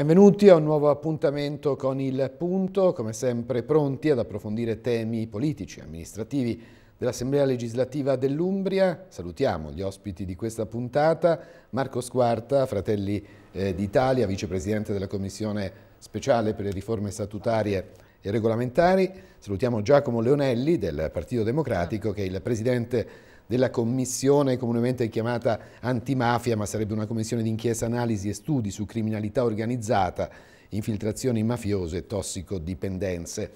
Benvenuti a un nuovo appuntamento con il punto, come sempre pronti ad approfondire temi politici e amministrativi dell'Assemblea legislativa dell'Umbria. Salutiamo gli ospiti di questa puntata, Marco Squarta, Fratelli eh, d'Italia, vicepresidente della Commissione speciale per le riforme statutarie e regolamentari. Salutiamo Giacomo Leonelli del Partito Democratico che è il presidente della commissione comunemente chiamata antimafia, ma sarebbe una commissione di inchiesta, analisi e studi su criminalità organizzata, infiltrazioni mafiose e tossicodipendenze.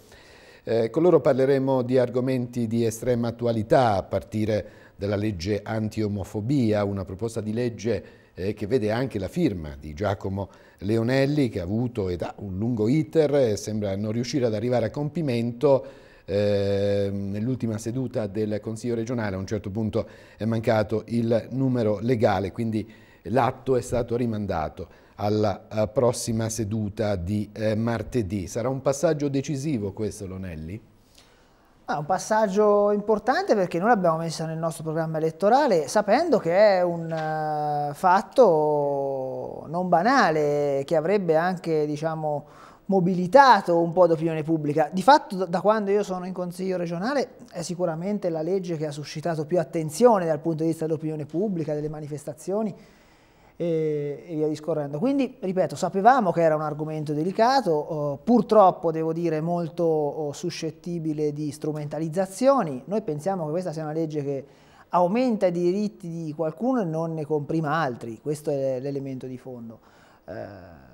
Eh, con loro parleremo di argomenti di estrema attualità, a partire dalla legge antiomofobia, una proposta di legge eh, che vede anche la firma di Giacomo Leonelli, che ha avuto ed ha un lungo iter e eh, sembra non riuscire ad arrivare a compimento eh, nell'ultima seduta del Consiglio regionale a un certo punto è mancato il numero legale, quindi l'atto è stato rimandato alla eh, prossima seduta di eh, martedì. Sarà un passaggio decisivo questo, Lonelli? È un passaggio importante perché noi l'abbiamo messa nel nostro programma elettorale sapendo che è un uh, fatto non banale che avrebbe anche diciamo, mobilitato un po' d'opinione pubblica. Di fatto da quando io sono in consiglio regionale è sicuramente la legge che ha suscitato più attenzione dal punto di vista dell'opinione pubblica, delle manifestazioni e, via discorrendo. Quindi, ripeto, sapevamo che era un argomento delicato, eh, purtroppo devo dire molto oh, suscettibile di strumentalizzazioni. Noi pensiamo che questa sia una legge che aumenta i diritti di qualcuno e non ne comprima altri, questo è l'elemento di fondo. Eh,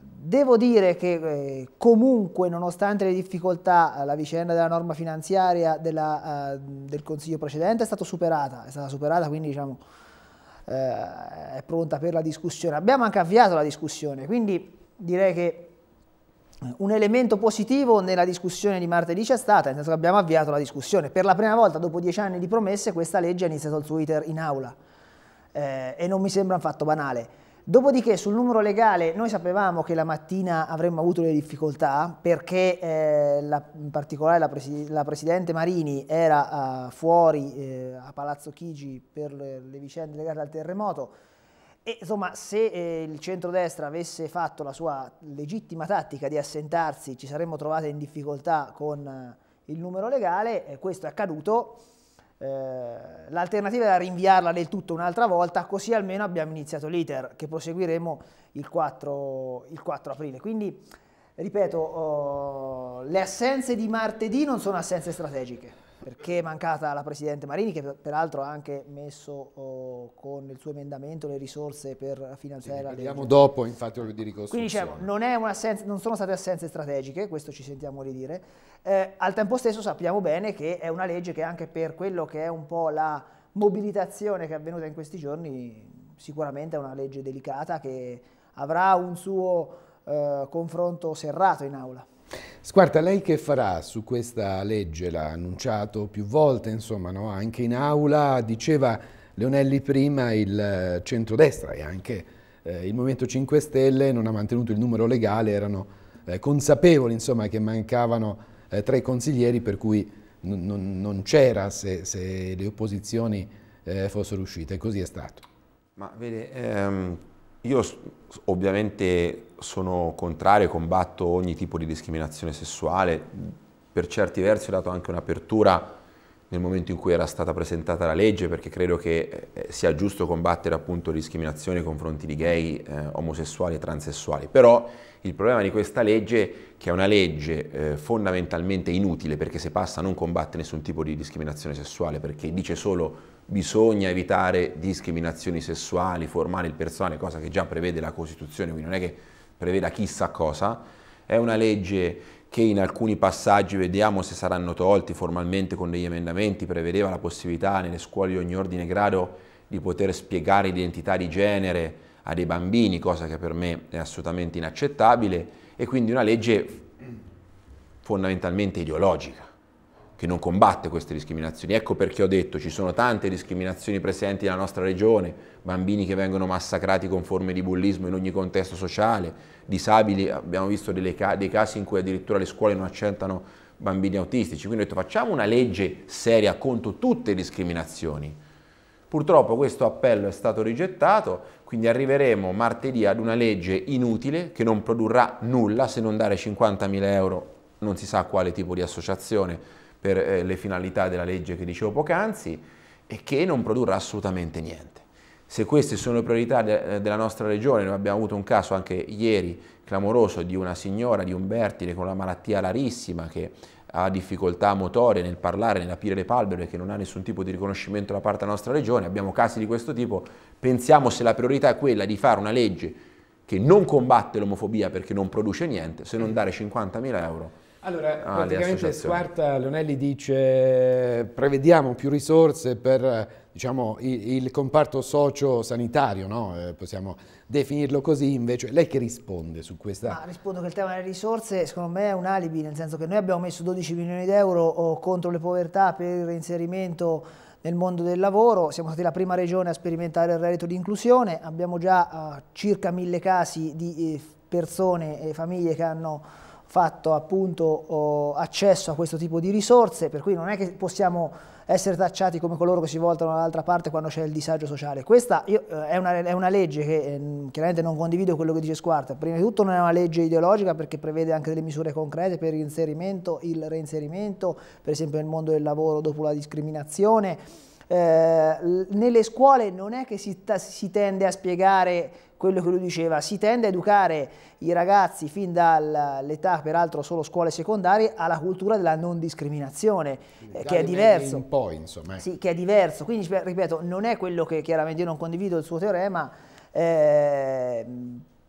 devo dire che eh, comunque, nonostante le difficoltà, eh, la vicenda della norma finanziaria della, del Consiglio precedente è stata superata, è stata superata quindi diciamo, è pronta per la discussione. Abbiamo anche avviato la discussione, quindi direi che un elemento positivo nella discussione di martedì c'è stata, nel senso che abbiamo avviato la discussione. Per la prima volta dopo dieci anni di promesse questa legge ha iniziato il Twitter in aula eh, e non mi sembra un fatto banale. Dopodiché sul numero legale noi sapevamo che la mattina avremmo avuto delle difficoltà perché eh, la, in particolare la, presi la, Presidente Marini era uh, fuori eh, a Palazzo Chigi per le, le, vicende legate al terremoto e insomma se eh, il centrodestra avesse fatto la sua legittima tattica di assentarsi ci saremmo trovate in difficoltà con eh, il numero legale, questo è accaduto eh, l'alternativa era rinviarla del tutto un'altra volta, così almeno abbiamo iniziato l'iter che proseguiremo il 4, il 4 aprile. Quindi, ripeto, oh, le assenze di martedì non sono assenze strategiche perché è mancata la Presidente Marini, che peraltro ha anche messo oh, con il suo emendamento le risorse per finanziare sì, la legge. Vediamo dopo, infatti, di ricostruzione. Quindi diciamo, non, non, sono state assenze strategiche, questo ci sentiamo ridire. Eh, al tempo stesso sappiamo bene che è una legge che anche per quello che è un po' la mobilitazione che è avvenuta in questi giorni, sicuramente è una legge delicata che avrà un suo eh, confronto serrato in aula. Squarta, lei che farà su questa legge? L'ha annunciato più volte, insomma, no? anche in aula, diceva Leonelli prima, il eh, centrodestra e anche eh, il Movimento 5 Stelle non ha mantenuto il numero legale, erano eh, consapevoli insomma, che mancavano eh, tre consiglieri per cui non c'era se, se, le opposizioni eh, fossero uscite, così è stato. Ma vede, ehm io ovviamente sono contrario e combatto ogni tipo di discriminazione sessuale, per certi versi ho dato anche un'apertura nel momento in cui era stata presentata la legge perché credo che eh, eh, sia giusto combattere appunto discriminazioni nei confronti di gay, eh, omosessuali e transessuali. Però il problema di questa legge, che è una legge eh, fondamentalmente inutile perché se passa non combatte nessun tipo di discriminazione sessuale perché dice solo bisogna evitare discriminazioni sessuali, formare il personale, cosa che già prevede la Costituzione, quindi non è che preveda chissà cosa, è una legge che in alcuni passaggi vediamo se saranno tolti formalmente con degli emendamenti, prevedeva la possibilità nelle scuole di ogni ordine e grado di poter spiegare identità di genere a dei bambini, cosa che per me è assolutamente inaccettabile, e quindi una legge fondamentalmente ideologica che non combatte queste discriminazioni. Ecco perché ho detto ci sono tante discriminazioni presenti nella nostra regione, bambini che vengono massacrati con forme di bullismo in ogni contesto sociale, disabili, abbiamo visto delle, dei casi in cui addirittura le scuole non accettano bambini autistici, quindi ho detto facciamo una legge seria contro tutte le discriminazioni. Purtroppo questo appello è stato rigettato, quindi arriveremo martedì ad una legge inutile che non produrrà nulla se non dare 50.000 euro, non si sa quale tipo di associazione per eh, le finalità della legge che dicevo poc'anzi e che non produrrà assolutamente niente. Se queste sono le priorità de eh, della nostra regione, noi abbiamo avuto un caso anche ieri clamoroso di una signora, di un Bertile con una malattia rarissima che ha difficoltà motorie nel parlare, nell'aprire le palpebre, che non ha nessun tipo di riconoscimento da parte della nostra regione, abbiamo casi di questo tipo, pensiamo se la priorità è quella di fare una legge che non combatte l'omofobia perché non produce niente, se non dare 50.000 euro allora, ah, praticamente Squarta Leonelli dice prevediamo più risorse per diciamo, il, il, comparto socio-sanitario, no? eh, possiamo definirlo così invece. Lei che risponde su questa? Ma rispondo che il tema delle risorse secondo me è un alibi, nel senso che noi abbiamo messo 12 milioni di euro contro le povertà per il reinserimento nel mondo del lavoro, siamo stati la prima regione a sperimentare il reddito di inclusione, abbiamo già eh, circa mille casi di eh, persone e famiglie che hanno fatto appunto accesso a questo tipo di risorse, per cui non è che possiamo essere tacciati come coloro che si voltano dall'altra parte quando c'è il disagio sociale. Questa io, eh, è, una, è, una, legge che eh, chiaramente non condivido quello che dice Squarta, prima di tutto non è una legge ideologica perché prevede anche delle misure concrete per l'inserimento, il reinserimento, per esempio nel mondo del lavoro dopo la discriminazione. Eh, nelle scuole non è che si, si tende a spiegare quello che lui diceva, si tende a educare i ragazzi fin dall'età, peraltro solo scuole secondarie, alla cultura della non discriminazione, eh, che è diverso. Un po', insomma. Eh. Sì, che è diverso. Quindi, cioè, ripeto, non è quello che chiaramente io non condivido il suo teorema, eh,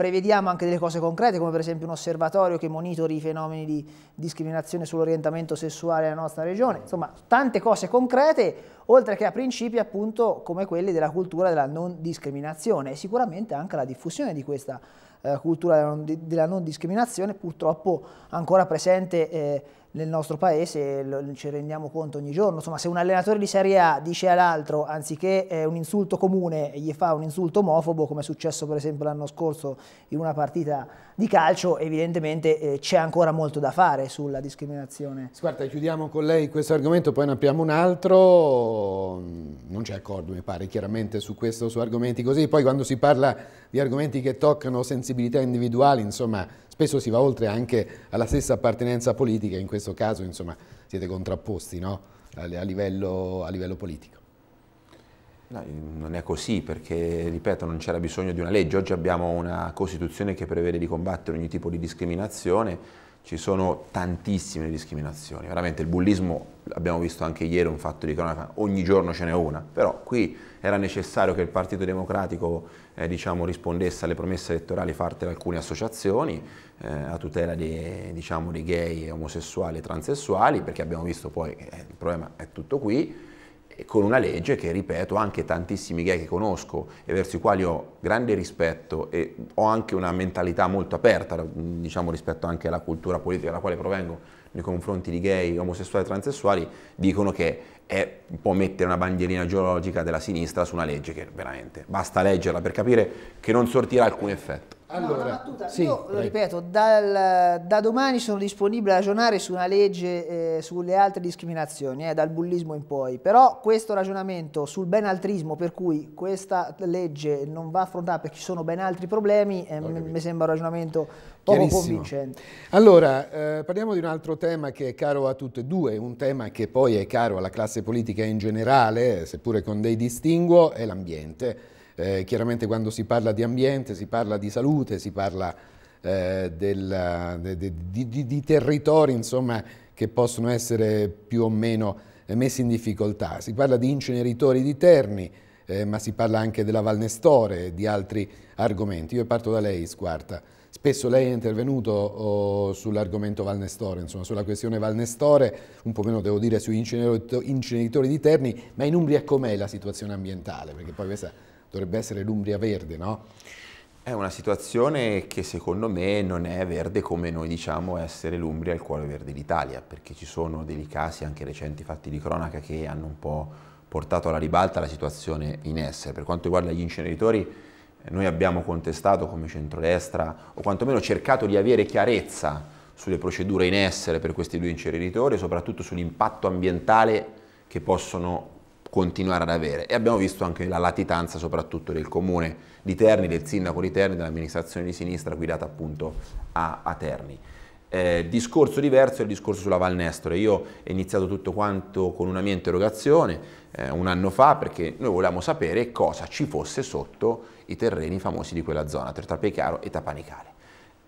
Prevediamo anche delle cose concrete, come per esempio un osservatorio che monitori i fenomeni di discriminazione sull'orientamento sessuale nella nostra regione. Insomma, tante cose concrete, oltre che a principi appunto come quelli della cultura della non discriminazione e sicuramente anche la diffusione di questa eh, cultura della non, della non, discriminazione, purtroppo ancora presente. Eh, nel nostro paese lo, ci rendiamo conto ogni giorno, insomma se un allenatore di Serie A dice all'altro anziché eh, un insulto comune gli fa un insulto omofobo come è successo per esempio l'anno scorso in una partita di calcio, evidentemente eh, c'è ancora molto da fare sulla discriminazione. Guarda, chiudiamo con lei questo argomento, poi ne apriamo un altro, mm, non c'è accordo mi pare chiaramente su questo, su argomenti così, poi quando si parla di argomenti che toccano sensibilità individuali, insomma Spesso si va oltre anche alla stessa appartenenza politica, in questo caso insomma, siete contrapposti no? a, a, livello, a livello politico. No, non è così perché, ripeto, non c'era bisogno di una legge. Oggi abbiamo una Costituzione che prevede di combattere ogni tipo di discriminazione. Ci sono tantissime discriminazioni. Veramente il bullismo, l'abbiamo visto anche ieri, un fatto di cronaca, ogni giorno ce n'è una. Però qui era necessario che il Partito Democratico eh, diciamo, rispondesse alle promesse elettorali fatte da alcune associazioni eh, a tutela dei, diciamo, di, gay, omosessuali e transessuali, perché abbiamo visto poi che eh, il problema è tutto qui, con una legge che, ripeto, anche tantissimi gay che conosco e verso i quali ho grande rispetto e ho anche una mentalità molto aperta, diciamo, rispetto anche alla cultura politica dalla quale provengo, nei confronti di gay, omosessuali e transessuali, dicono che è, un po' mettere una bandierina geologica della sinistra su una legge che veramente basta leggerla per capire che non sortirà alcun effetto. Allora, no, sì, io lo ripeto, dal, da domani sono disponibile a ragionare su una legge eh, sulle altre discriminazioni, eh, dal bullismo in poi, però questo ragionamento sul benaltrismo per cui questa legge non va affrontata perché ci sono ben altri problemi, eh, mi sembra un ragionamento poco convincente. Allora, eh, parliamo di un altro tema che è caro a tutte e due, un tema che poi è caro alla classe politica in generale, seppure con dei distinguo, è l'ambiente. Eh, chiaramente quando si parla di ambiente, si parla di salute, si parla eh, della, de, de, di, di, territori insomma, che possono essere più o meno eh, messi in difficoltà. Si parla di inceneritori di Terni, eh, ma si parla anche della Valnestore e di altri argomenti. Io parto da lei, Squarta. Spesso lei è intervenuto oh, sull'argomento Valnestore, insomma, sulla questione Valnestore, un po' meno devo dire sugli inceneritori di Terni, ma in Umbria com'è la situazione ambientale? Perché poi questa dovrebbe essere l'Umbria verde, no? È una situazione che secondo me non è verde come noi diciamo essere l'Umbria il cuore verde d'Italia, perché ci sono dei casi anche recenti fatti di cronaca che hanno un po' portato alla ribalta la situazione in essere. Per quanto riguarda gli inceneritori, noi abbiamo contestato come centrodestra o quantomeno cercato di avere chiarezza sulle procedure in essere per questi due inceneritori soprattutto sull'impatto ambientale che possono continuare ad avere e abbiamo visto anche la latitanza soprattutto del comune di Terni, del sindaco di Terni, dell'amministrazione di sinistra guidata appunto a, a Terni. Eh, discorso diverso è il discorso sulla Val Nestore. Io ho iniziato tutto quanto con una mia interrogazione eh, un anno fa perché noi volevamo sapere cosa ci fosse sotto i terreni famosi di quella zona, tra Trapecaro e Tapanicale.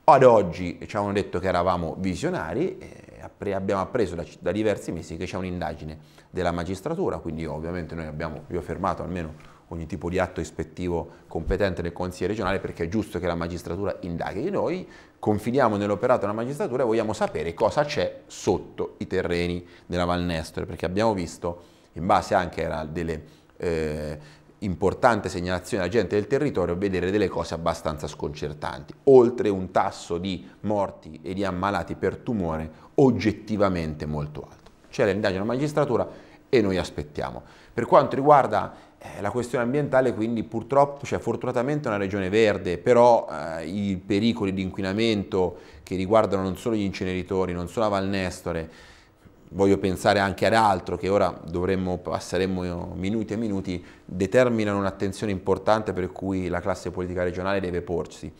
Ad oggi ci hanno detto che eravamo visionari, eh, abbiamo appreso da, da diversi mesi che c'è un'indagine della magistratura, quindi ovviamente noi abbiamo, io ho fermato almeno ogni tipo di atto ispettivo competente del Consiglio regionale perché è giusto che la magistratura indaghi. Noi confidiamo nell'operato della magistratura e vogliamo sapere cosa c'è sotto i terreni della Valnestore, perché abbiamo visto, in base anche a delle eh, importante segnalazione alla gente del territorio, vedere delle cose abbastanza sconcertanti. Oltre un tasso di morti e di ammalati per tumore oggettivamente molto alto. C'è l'indagine della magistratura e noi aspettiamo. Per quanto riguarda eh, la questione ambientale quindi purtroppo, cioè fortunatamente è una regione verde, però eh, i pericoli di inquinamento che riguardano non solo gli inceneritori, non solo la Val Nestore, voglio pensare anche ad altro che ora dovremmo, passeremmo minuti e minuti, determinano un'attenzione importante per cui la classe politica regionale deve porsi.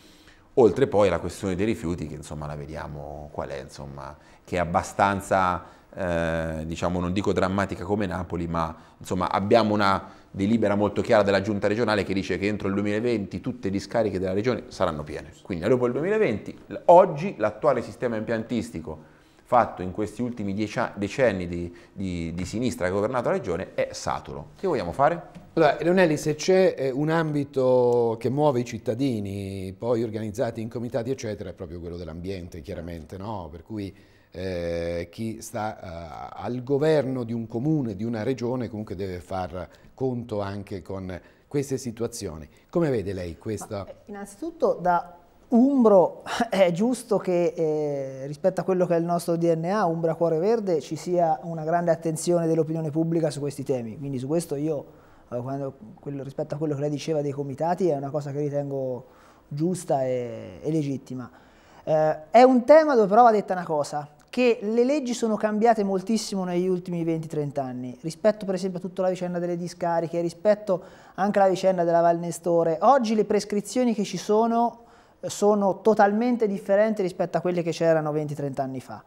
Oltre poi alla questione dei rifiuti, che insomma la vediamo qual è, insomma, che è abbastanza, eh, diciamo, non dico drammatica come Napoli, ma insomma abbiamo una delibera molto chiara della giunta regionale che dice che entro il 2020 tutte le discariche della regione saranno piene. Quindi dopo il 2020, oggi l'attuale sistema impiantistico fatto in questi ultimi decenni di, di, di sinistra che ha governato la regione è saturo. Che vogliamo fare? Allora, Leonelli, se c'è eh, un ambito che muove i cittadini, poi organizzati in comitati, eccetera, è proprio quello dell'ambiente, chiaramente, no? Per cui eh, chi sta eh, al governo di un comune, di una regione, comunque deve far conto anche con queste situazioni. Come vede lei questa? Ma, eh, innanzitutto da Umbro, è giusto che eh, rispetto a quello che è il nostro DNA, Umbra Cuore Verde, ci sia una grande attenzione dell'opinione pubblica su questi temi, quindi su questo io, eh, quando, quello, rispetto a quello che lei diceva dei comitati, è una cosa che ritengo giusta e, e legittima. Eh, è un tema dove però va detta una cosa, che le leggi sono cambiate moltissimo negli ultimi 20-30 anni, rispetto per esempio a tutta la vicenda delle discariche, rispetto anche alla vicenda della Val Nestore. Oggi le prescrizioni che ci sono sono totalmente differenti rispetto a quelle che c'erano 20-30 anni fa.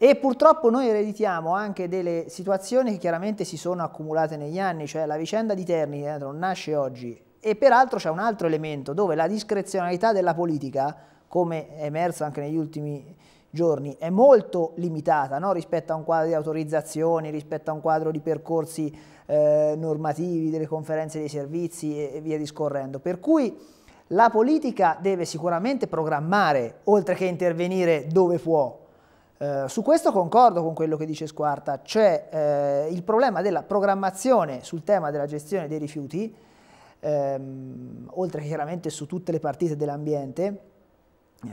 E purtroppo noi ereditiamo anche delle situazioni che chiaramente si sono accumulate negli anni, cioè la vicenda di Terni eh, non nasce oggi e peraltro c'è un altro elemento dove la discrezionalità della politica, come è emerso anche negli ultimi giorni, è molto limitata no? rispetto a un quadro di autorizzazioni, rispetto a un quadro di percorsi eh, normativi, delle conferenze dei servizi e, e via discorrendo. Per cui la politica deve sicuramente programmare, oltre che intervenire dove può. Eh, su questo concordo con quello che dice Squarta, cioè eh, il problema della programmazione sul tema della gestione dei rifiuti, ehm, oltre che chiaramente su tutte le partite dell'ambiente. Eh,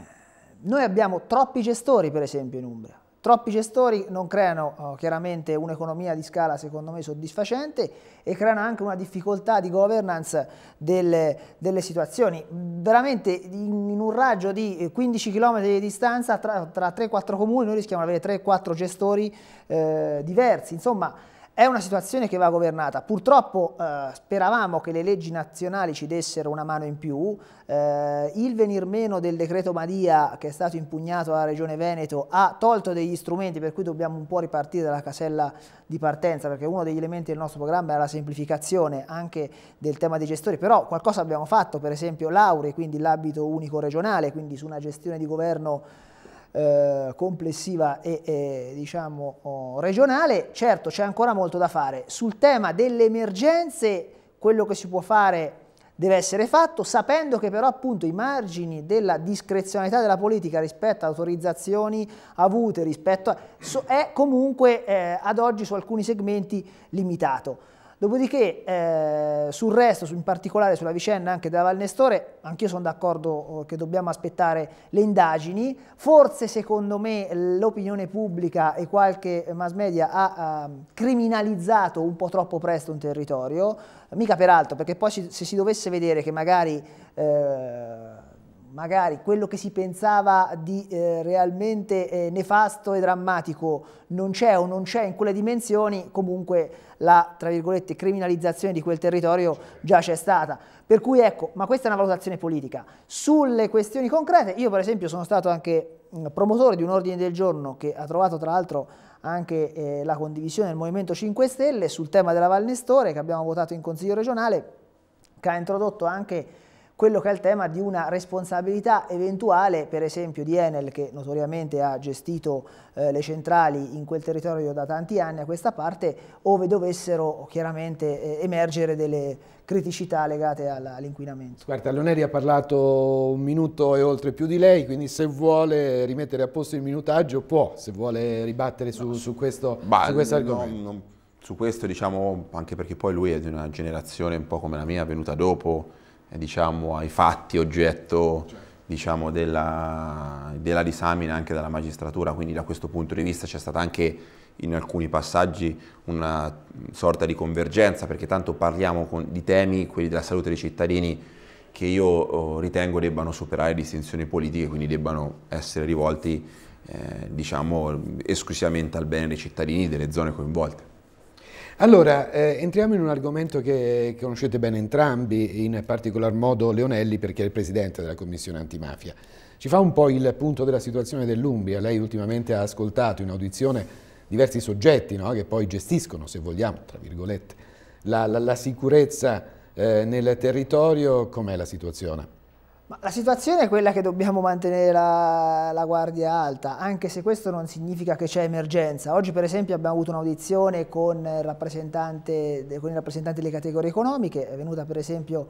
noi abbiamo troppi gestori, per esempio, in Umbria. Troppi gestori non creano oh, chiaramente un'economia di scala secondo me soddisfacente e creano anche una difficoltà di governance delle, delle situazioni. Veramente in, in, un raggio di 15 km di distanza tra, tra 3-4 comuni noi rischiamo di avere 3-4 gestori eh, diversi. Insomma, è una situazione che va governata. Purtroppo eh, speravamo che le leggi nazionali ci dessero una mano in più. Eh, il venir meno del decreto Madia che è stato impugnato alla Regione Veneto ha tolto degli strumenti per cui dobbiamo un po' ripartire dalla casella di partenza perché uno degli elementi del nostro programma era la semplificazione anche del tema dei gestori. Però qualcosa abbiamo fatto, per esempio l'Aure, quindi l'abito unico regionale, quindi su una gestione di governo eh, complessiva e, e diciamo, oh, regionale. Certo c'è ancora molto da fare. Sul tema delle emergenze quello che si può fare deve essere fatto, sapendo che però appunto i margini della discrezionalità della politica rispetto a autorizzazioni avute, rispetto a, so, è comunque eh, ad oggi su alcuni segmenti limitato. Dopodiché eh, sul resto, in particolare sulla vicenda anche della Valnestore, anch'io sono d'accordo oh, che dobbiamo aspettare le indagini, forse secondo me l'opinione pubblica e qualche mass media ha eh, criminalizzato un po' troppo presto un territorio, mica peraltro, perché poi se si dovesse vedere che magari... Eh, magari quello che si pensava di eh, realmente eh, nefasto e drammatico non c'è o non c'è in quelle dimensioni, comunque la, tra virgolette, criminalizzazione di quel territorio già c'è stata. Per cui ecco, ma questa è una valutazione politica. Sulle questioni concrete, io per esempio sono stato anche mm, promotore di un ordine del giorno che ha trovato tra l'altro anche eh, la condivisione del Movimento 5 Stelle sul tema della Valnestore che abbiamo votato in Consiglio regionale, che ha introdotto anche quello che è il tema di una responsabilità eventuale, per esempio di Enel che notoriamente ha gestito eh, le centrali in quel territorio da tanti anni a questa parte, ove dovessero chiaramente eh, emergere delle criticità legate all'inquinamento. Guarda, Leoneri ha parlato un minuto e oltre più di lei, quindi se vuole rimettere a posto il minutaggio può, se vuole ribattere su, no. su questo, bah, su questo argomento. No, su questo diciamo, anche perché poi lui è di una generazione un po' come la mia, venuta dopo, eh, diciamo, ai fatti oggetto certo. diciamo, della, della, disamina anche dalla magistratura, quindi da questo punto di vista c'è stata anche in alcuni passaggi una sorta di convergenza, perché tanto parliamo con, di temi, quelli della salute dei cittadini, che io oh, ritengo debbano superare distinzioni politiche, quindi debbano essere rivolti eh, diciamo, esclusivamente al bene dei cittadini delle zone coinvolte. Allora, eh, entriamo in un argomento che conoscete bene entrambi, in particolar modo Leonelli perché è il presidente della Commissione Antimafia. Ci fa un po' il punto della situazione dell'Umbria. Lei ultimamente ha ascoltato in audizione diversi soggetti no? che poi gestiscono, se vogliamo, tra virgolette, la, la, la sicurezza eh, nel territorio. Com'è la situazione? Ma la situazione è quella che dobbiamo mantenere la, la, guardia alta, anche se questo non significa che c'è emergenza. Oggi per esempio abbiamo avuto un'audizione con, con, i rappresentanti delle categorie economiche, è venuta per esempio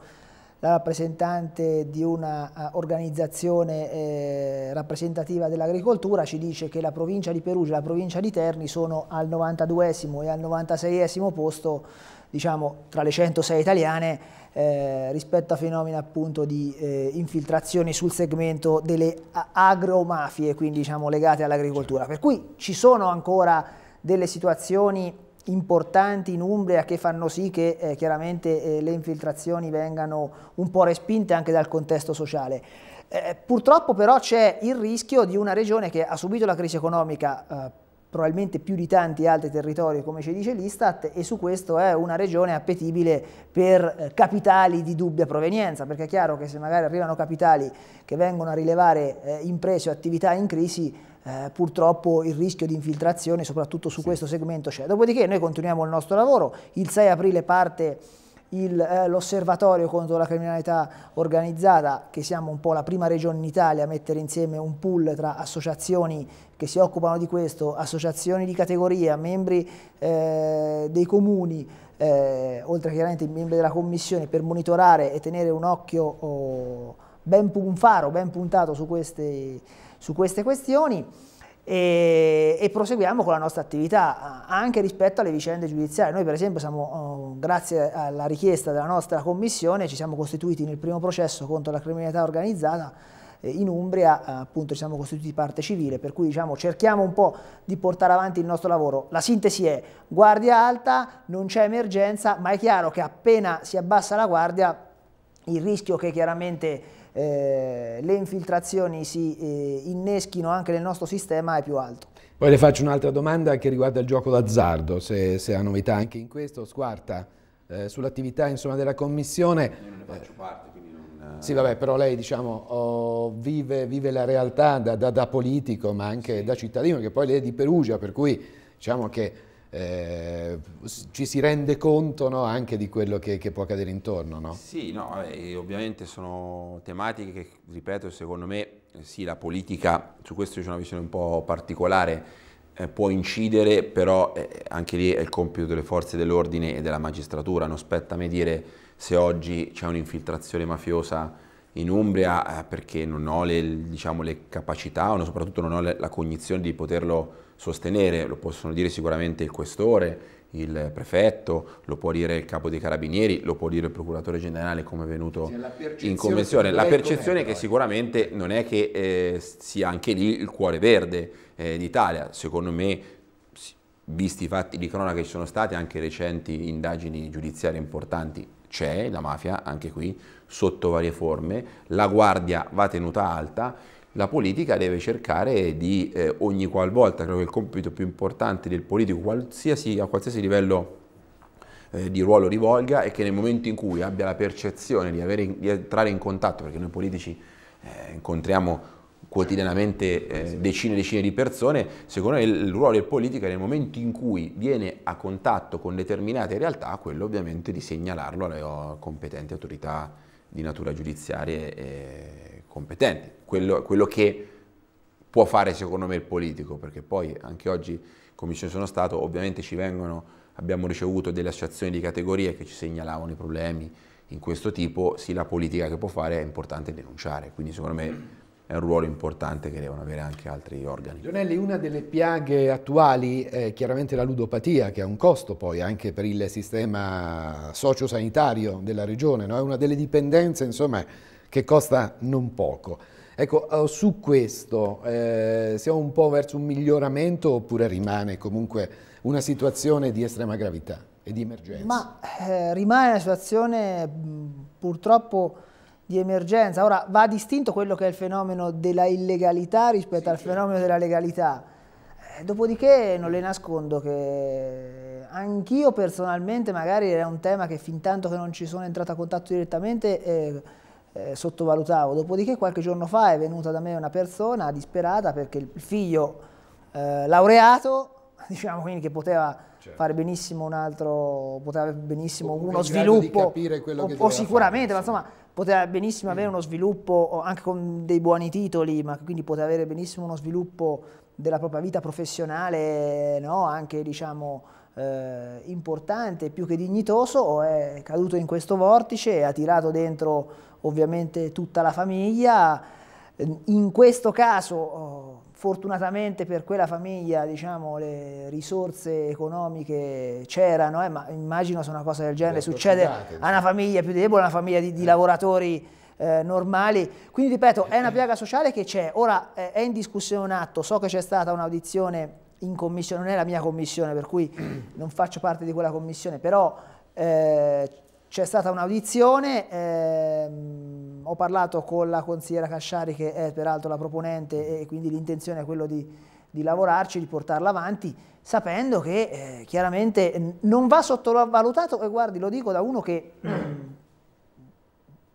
la rappresentante di una eh, organizzazione eh, rappresentativa dell'agricoltura ci dice che la provincia di Perugia e la provincia di Terni sono al 92esimo e al 96esimo posto diciamo, tra le 106 italiane eh, rispetto a fenomeni appunto di eh, infiltrazioni sul segmento delle agromafie, quindi diciamo, legate all'agricoltura. Per cui ci sono ancora delle situazioni importanti in Umbria che fanno sì che eh, chiaramente eh, le infiltrazioni vengano un po' respinte anche dal contesto sociale. Eh, purtroppo però c'è il rischio di una regione che ha subito la crisi economica eh, probabilmente più di tanti altri territori, come ci dice l'Istat, e su questo è una regione appetibile per eh, capitali di dubbia provenienza, perché è chiaro che se magari arrivano capitali che vengono a rilevare eh, imprese o attività in crisi, eh, purtroppo il rischio di infiltrazione soprattutto su sì. questo segmento c'è. Dopodiché noi continuiamo il nostro lavoro, il 6 aprile parte eh, l'osservatorio eh, contro la criminalità organizzata, che siamo un po' la prima regione in Italia a mettere insieme un pool tra associazioni che si occupano di questo, associazioni di categoria, membri eh, dei comuni, eh, oltre chiaramente i membri della commissione, per monitorare e tenere un occhio oh, ben, un faro ben puntato su queste su queste questioni e, e, proseguiamo con la nostra attività eh, anche rispetto alle vicende giudiziarie. Noi per esempio siamo, eh, grazie alla richiesta della nostra commissione, ci siamo costituiti nel primo processo contro la criminalità organizzata eh, in Umbria appunto ci siamo costituiti parte civile, per cui diciamo, cerchiamo un po' di portare avanti il nostro lavoro. La sintesi è guardia alta, non c'è emergenza, ma è chiaro che appena si abbassa la guardia il rischio che chiaramente eh, le infiltrazioni si eh, inneschino anche nel nostro sistema è più alto. Poi le faccio un'altra domanda che riguarda il gioco d'azzardo, se, se, ha novità anche in questo, Squarta, eh, sull'attività della Commissione. Io non ne faccio parte, quindi non... Eh, sì, vabbè, però lei diciamo, oh, vive, vive, la realtà da, da, da, politico, ma anche sì. da cittadino, che poi lei è di Perugia, per cui diciamo che eh, ci si rende conto no, anche di quello che, che può accadere intorno, no? Sì, no, eh, ovviamente sono tematiche che, ripeto, secondo me, eh, sì, la politica, su questo c'è una visione un po' particolare, eh, può incidere, però eh, anche lì è il compito delle forze dell'ordine e della magistratura, non spetta a me dire se oggi c'è un'infiltrazione mafiosa in Umbria eh, perché non ho le, diciamo, le capacità o soprattutto non ho la cognizione di poterlo sostenere, lo possono dire sicuramente il questore, il prefetto, lo può dire il capo dei carabinieri, lo può dire il procuratore generale come è venuto in convenzione. La percezione è che eh. sicuramente non è che eh, sia anche lì il cuore verde eh, d'Italia, secondo me visti i fatti di cronaca che ci sono state anche recenti indagini giudiziarie importanti, c'è la mafia anche qui, sotto varie forme, la guardia va tenuta alta, la politica deve cercare di eh, ogni qualvolta, credo che il compito più importante del politico qualsiasi, a qualsiasi livello eh, di ruolo rivolga è che nel momento in cui abbia la percezione di, avere, di entrare in contatto, perché noi politici eh, incontriamo quotidianamente eh, decine e decine di persone, secondo me il ruolo del politico è nel momento in cui viene a contatto con determinate realtà, quello ovviamente di segnalarlo alle competenti autorità di natura giudiziaria. E, competenti, quello, quello che può fare secondo me il politico, perché poi anche oggi in Commissione sono stato, ovviamente ci vengono, abbiamo ricevuto delle associazioni di categorie che ci segnalavano i problemi in questo tipo, sì la politica che può fare è importante denunciare, quindi secondo me è un ruolo importante che devono avere anche altri organi. Gionelli, una delle piaghe attuali è chiaramente la ludopatia, che ha un costo poi anche per il sistema sociosanitario della regione, no? è una delle dipendenze insomma, che costa non poco. Ecco, eh, su questo eh, siamo un po' verso un miglioramento oppure rimane comunque una situazione di estrema gravità e di emergenza? Ma eh, rimane una situazione purtroppo di emergenza. Ora va distinto quello che è il fenomeno della illegalità rispetto sì, al certo. fenomeno della legalità. Eh, dopodiché non le nascondo che anch'io personalmente magari era un tema che fin tanto che non ci sono entrato a contatto direttamente eh, eh, sottovalutavo. Dopodiché qualche giorno fa è venuta da me una persona disperata perché il figlio eh, laureato, diciamo quindi che poteva certo. fare benissimo un altro, poteva benissimo o uno sviluppo, o, o sicuramente, fare, ma insomma poteva benissimo mm. avere uno sviluppo anche con dei buoni titoli, ma quindi poteva avere benissimo uno sviluppo della propria vita professionale, no? anche diciamo eh, importante, più che dignitoso, è caduto in questo vortice, ha tirato dentro ovviamente tutta la famiglia. Eh, in questo caso, oh, fortunatamente per quella famiglia, diciamo, le risorse economiche c'erano, eh, ma immagino se una cosa del genere certo, succede a una famiglia più debole, a una famiglia di, di eh. lavoratori eh, normali. Quindi ripeto, è una piaga sociale che c'è. Ora eh, è in discussione un atto, so che c'è stata un'audizione in commissione, non è la mia commissione, per cui non faccio parte di quella commissione, però eh, c'è stata un'audizione, ehm, ho parlato con la consigliera Casciari che è peraltro la proponente e quindi l'intenzione è quella di, di, lavorarci, di portarla avanti, sapendo che eh, chiaramente non va sottovalutato, e guardi lo dico da uno che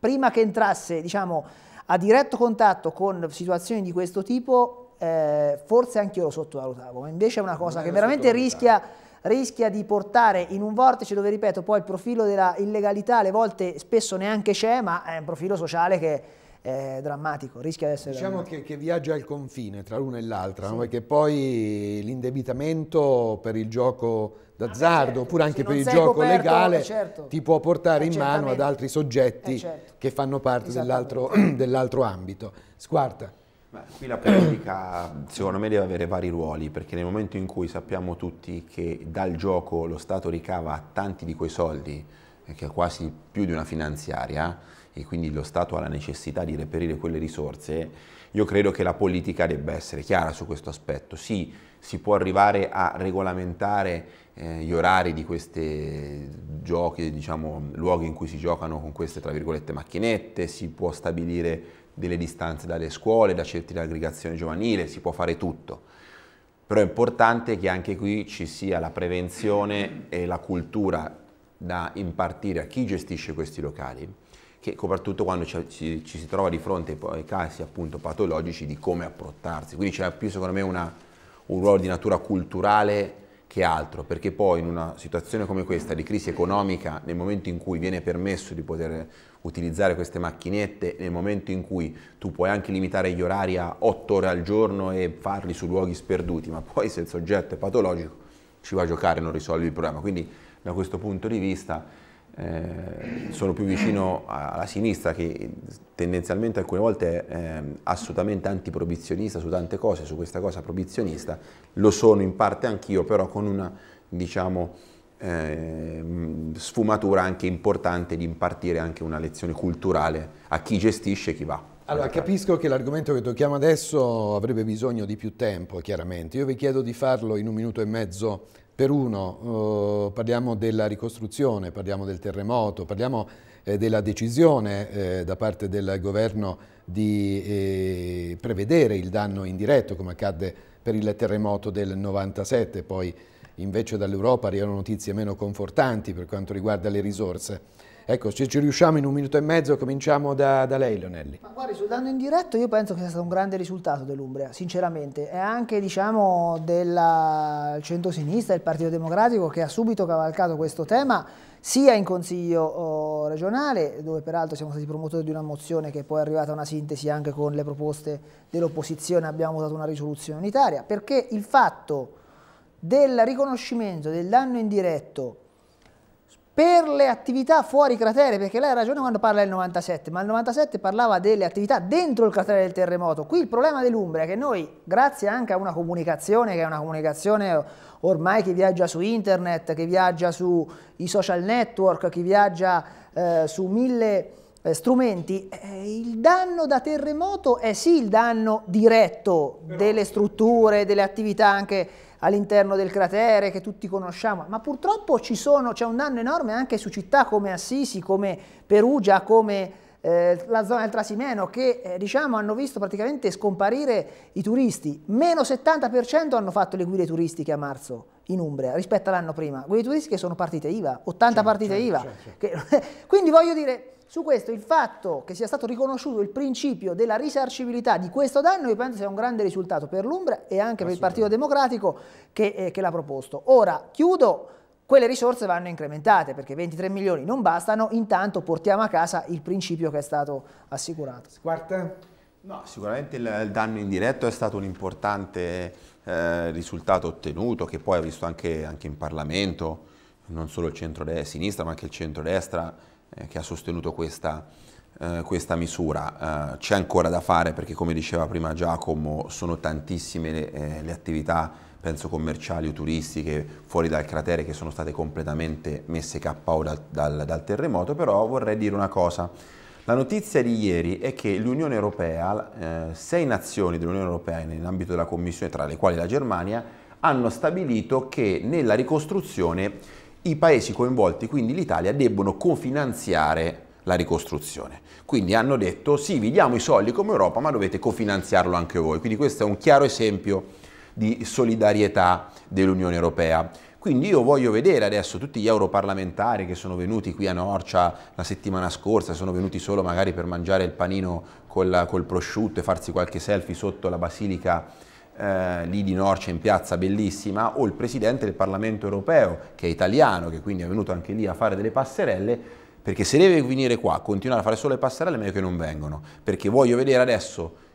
prima che entrasse diciamo, a diretto contatto con situazioni di questo tipo eh, forse anch'io lo sottovalutavo, ma invece è una cosa che veramente rischia, rischia, di portare in un vortice dove, ripeto, poi il profilo della illegalità alle volte spesso neanche c'è, ma è un profilo sociale che è drammatico, rischia di essere... Diciamo che, che, viaggia il confine tra l'una e l'altra, sì. no? perché poi l'indebitamento per il gioco ah, d'azzardo, ah, oppure certo. anche per il gioco coperto, legale, eh, certo. ti può portare eh, in mano ad altri soggetti eh, certo. che fanno parte dell'altro dell ambito. Squarta. Beh, qui la politica secondo me deve avere vari ruoli perché nel momento in cui sappiamo tutti che dal gioco lo Stato ricava tanti di quei soldi, eh, che è quasi più di una finanziaria, e quindi lo Stato ha la necessità di reperire quelle risorse, io credo che la politica debba essere chiara su questo aspetto. Sì, si può arrivare a regolamentare eh, gli orari di questi giochi, diciamo, luoghi in cui si giocano con queste, tra virgolette, macchinette, si può stabilire delle distanze dalle scuole, da certi di aggregazione giovanile, si può fare tutto. Però è importante che anche qui ci sia la prevenzione e la cultura da impartire a chi gestisce questi locali, che soprattutto quando ci, ci, ci si trova di fronte ai casi appunto patologici di come approttarsi. Quindi c'è più secondo me una, un ruolo di natura culturale che altro, perché poi in una situazione come questa di crisi economica, nel momento in cui viene permesso di poter utilizzare queste macchinette, nel momento in cui tu puoi anche limitare gli orari a 8 ore al giorno e farli su luoghi sperduti, ma poi se il soggetto è patologico ci va a giocare e non risolvi il problema. Quindi da questo punto di vista eh, sono più vicino alla sinistra che tendenzialmente alcune volte è ehm, assolutamente antiprobizionista su tante cose, su questa cosa probizionista, lo sono in parte anch'io, però con una diciamo, eh, sfumatura anche importante di impartire anche una lezione culturale a chi gestisce e chi va. Allora, capisco che l'argomento che tocchiamo adesso avrebbe bisogno di più tempo, chiaramente. Io vi chiedo di farlo in un minuto e mezzo per uno eh, parliamo della ricostruzione, parliamo del terremoto, parliamo eh, della decisione eh, da parte del governo di eh, prevedere il danno indiretto come accadde per il terremoto del 97, poi invece dall'Europa arrivano notizie meno confortanti per quanto riguarda le risorse. Ecco, se ci riusciamo in un minuto e mezzo, cominciamo da, da lei, Leonelli. Ma guardi, sul danno indiretto io penso che sia stato un grande risultato dell'Umbria, sinceramente. E anche, diciamo, del centro-sinistra, del Partito Democratico, che ha subito cavalcato questo tema, sia in Consiglio oh, regionale, dove peraltro siamo stati promotori di una mozione che poi è arrivata a una sintesi anche con le proposte dell'opposizione, abbiamo votato una risoluzione unitaria, perché il fatto del riconoscimento del danno indiretto per le attività fuori cratere, perché lei ha ragione quando parla del 97, ma il 97 parlava delle attività dentro il cratere del terremoto. Qui il problema dell'Umbria è che noi, grazie anche a una comunicazione, che è una comunicazione ormai che viaggia su internet, che viaggia sui social network, che viaggia eh, su mille eh, strumenti, eh, il danno da terremoto è sì il danno diretto delle strutture, delle attività anche all'interno del cratere che tutti conosciamo, ma purtroppo sono, c'è un danno enorme anche su città come Assisi, come Perugia, come eh, la zona del Trasimeno, che eh, diciamo, hanno visto praticamente scomparire i turisti. Meno 70% hanno fatto le guide turistiche a marzo in Umbria rispetto all'anno prima. Guide turistiche sono partite IVA, 80 c'è, certo, partite c'è, certo, IVA. C'è, certo, Quindi voglio dire su questo il fatto che sia stato riconosciuto il principio della risarcibilità di questo danno io penso sia un grande risultato per l'Umbra e anche per il Partito Democratico che, eh, che l'ha proposto. Ora chiudo, quelle risorse vanno incrementate perché 23 milioni non bastano, intanto portiamo a casa il principio che è stato assicurato. Quarta. No, sicuramente il, il, danno indiretto è stato un importante eh, risultato ottenuto che poi ha visto anche, anche in Parlamento, non solo il centro-sinistra ma anche il centro-destra eh, che ha sostenuto questa, eh, questa misura. Eh, c'è ancora da fare perché come diceva prima Giacomo sono tantissime le, eh, le attività penso commerciali o turistiche fuori dal cratere che sono state completamente messe KO dal, dal, dal, terremoto, però vorrei dire una cosa. La notizia di ieri è che l'Unione Europea, eh, sei nazioni dell'Unione Europea nell'ambito della Commissione, tra le quali la Germania, hanno stabilito che nella ricostruzione i paesi coinvolti, quindi l'Italia, debbono cofinanziare la ricostruzione. Quindi hanno detto sì, vi diamo i soldi come Europa, ma dovete cofinanziarlo anche voi. Quindi questo è un chiaro esempio di solidarietà dell'Unione Europea. Quindi io voglio vedere adesso tutti gli europarlamentari che sono venuti qui a Norcia la settimana scorsa, sono venuti solo magari per mangiare il panino col, col prosciutto e farsi qualche selfie sotto la basilica eh, lì di Norcia in piazza bellissima, o il Presidente del Parlamento europeo, che è italiano, che quindi è venuto anche lì a fare delle passerelle, perché se deve venire qua a continuare a fare solo le passerelle meglio che non vengano, perché voglio vedere adesso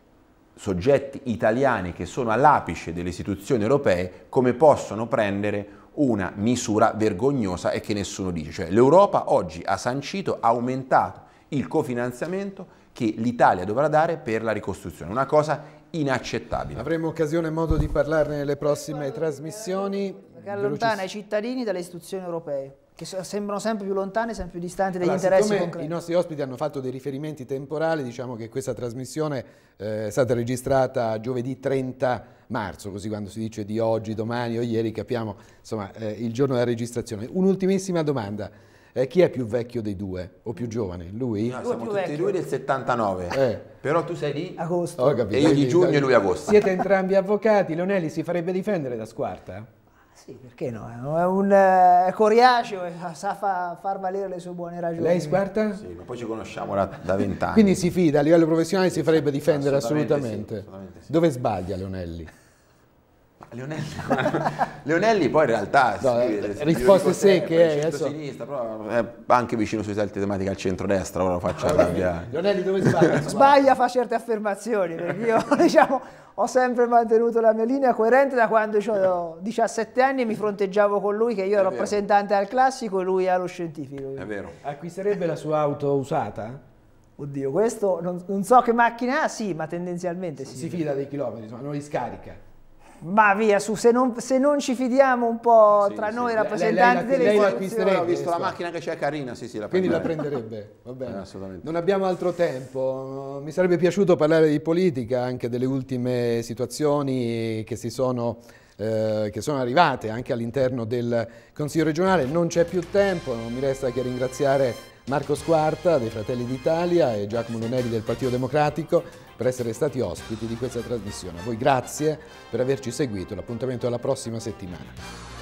soggetti italiani che sono all'apice delle istituzioni europee come possono prendere una misura vergognosa e che nessuno dice. Cioè, l'Europa oggi ha sancito, ha aumentato il cofinanziamento che l'Italia dovrà dare per la ricostruzione, una cosa inaccettabile. Avremo occasione e modo di parlarne nelle prossime trasmissioni. Che allontana i cittadini dalle istituzioni europee che sembrano sempre più lontane, sempre più distanti dagli allora, interessi concreti. I nostri ospiti hanno fatto dei riferimenti temporali, diciamo che questa trasmissione eh, è stata registrata giovedì 30 marzo, così quando si dice di oggi, domani o ieri capiamo insomma, eh, il giorno della registrazione. Un'ultimissima domanda eh, chi è più vecchio dei due o più giovane? Lui? No, siamo tutti e due del 79. Eh. Però tu sei di agosto. Oh, e io di giugno e lui agosto. Siete entrambi avvocati, Leonelli si farebbe difendere da Squarta? Ah, sì, perché no? È un eh, coriaceo, eh, sa fa, far valere le sue buone ragioni. Lei squarta? Sì, ma poi ci conosciamo da vent'anni. Quindi si fida, a livello professionale si farebbe difendere assolutamente. assolutamente. assolutamente sì. Dove sbaglia Leonelli? Leonelli, Leonelli poi in realtà no, eh, si, risposte secche eh, sinistra però è eh, anche vicino sui salti tematici al centro-destra ora lo faccio arrabbiare Leonelli dove sbaglia? sbaglia fa certe affermazioni perché io diciamo ho sempre mantenuto la mia linea coerente da quando ho 17 anni e mi fronteggiavo con lui che io ero rappresentante al classico e lui allo scientifico è vero acquisterebbe la sua auto usata? Oddio, questo non, non so che macchina ha, sì, ma tendenzialmente sì. Si fida dei chilometri, insomma, non li scarica. Ma via, su, se non, se non ci fidiamo un po' sì, tra sì, noi sì. rappresentanti lei, lei, delle istituzioni... Ho visto la macchina che c'è carina, sì sì, la Quindi la prenderebbe, va bene. Eh, non abbiamo altro tempo. Mi sarebbe piaciuto parlare di politica, anche delle ultime situazioni che si sono... Eh, che sono arrivate anche all'interno del Consiglio regionale. Non c'è più tempo, non mi resta che ringraziare Marco Squarta dei Fratelli d'Italia e Giacomo Lunelli del Partito Democratico per essere stati ospiti di questa trasmissione. A voi grazie per averci seguito, l'appuntamento alla prossima settimana.